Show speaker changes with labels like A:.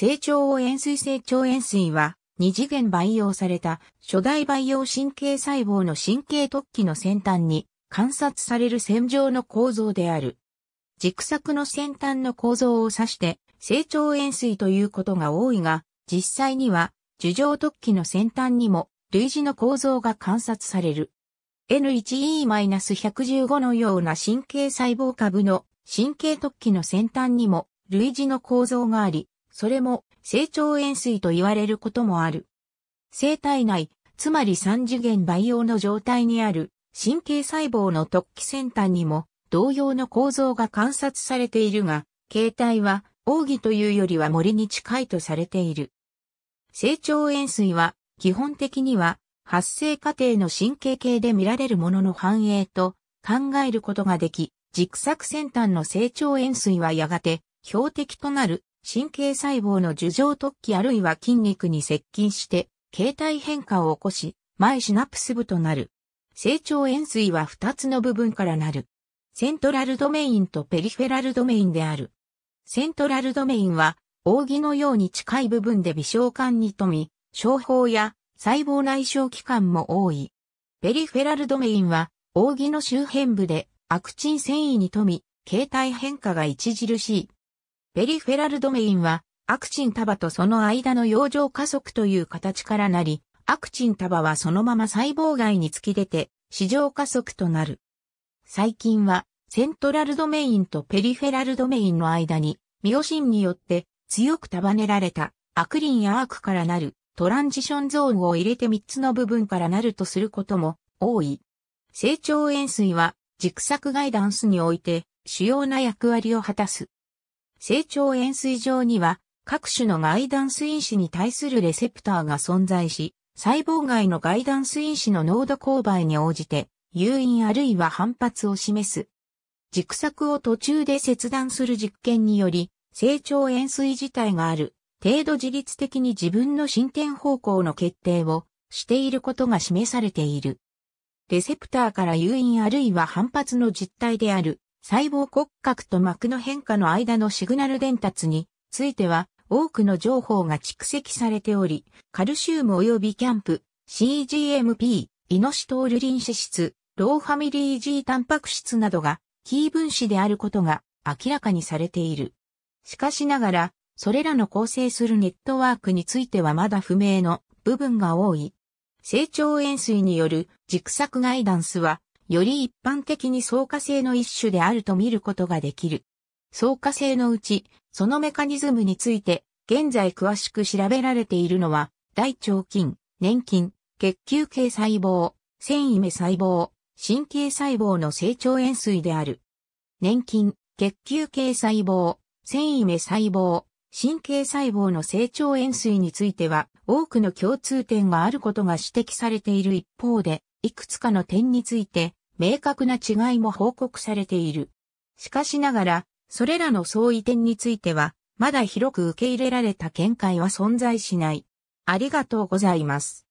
A: 成長を塩水成長塩水は、二次元培養された初代培養神経細胞の神経突起の先端に観察される線状の構造である。軸索の先端の構造を指して成長円錐ということが多いが、実際には樹状突起の先端にも類似の構造が観察される。N1E-115 のような神経細胞株の神経突起の先端にも類似の構造があり、それも成長円錐と言われることもある。生体内、つまり三次元培養の状態にある神経細胞の突起先端にも同様の構造が観察されているが、形態は奥義というよりは森に近いとされている。成長円錐は基本的には発生過程の神経系で見られるものの繁栄と考えることができ、軸索先端の成長円錐はやがて標的となる神経細胞の樹状突起あるいは筋肉に接近して、形態変化を起こし、前シナプス部となる。成長円錐は2つの部分からなる。セントラルドメインとペリフェラルドメインである。セントラルドメインは、扇のように近い部分で微小管に富み、小胞や細胞内小器官も多い。ペリフェラルドメインは、扇の周辺部で、アクチン繊維に富み、形態変化が著しい。ペリフェラルドメインは、アクチン束とその間の養生加速という形からなり、アクチン束はそのまま細胞外に突き出て、市場加速となる。最近は、セントラルドメインとペリフェラルドメインの間に、ミオシンによって強く束ねられたアクリンやアークからなるトランジションゾーンを入れて3つの部分からなるとすることも多い。成長塩水は軸索ガイダンスにおいて主要な役割を果たす。成長円錐上には各種の外断ス因子に対するレセプターが存在し、細胞外の外断ス因子の濃度勾配に応じて、誘引あるいは反発を示す。軸索を途中で切断する実験により、成長円錐自体がある、程度自律的に自分の進展方向の決定をしていることが示されている。レセプターから誘引あるいは反発の実態である細胞骨格と膜の変化の間のシグナル伝達については多くの情報が蓄積されており、カルシウム及びキャンプ、CGMP、イノシトールリン脂質、ローファミリー G タンパク質などがキー分子であることが明らかにされている。しかしながら、それらの構成するネットワークについてはまだ不明の部分が多い。成長塩水による軸索ガイダンスはより一般的に草加性の一種であると見ることができる。草加性のうち、そのメカニズムについて、現在詳しく調べられているのは、大腸菌、粘菌、血球系細胞、繊維目細胞、神経細胞の成長円錐である。粘菌、血球系細胞、繊維目細胞、神経細胞の成長円錐については、多くの共通点があることが指摘されている一方で、いくつかの点について、明確な違いも報告されている。しかしながら、それらの相違点については、まだ広く受け入れられた見解は存在しない。ありがとうございます。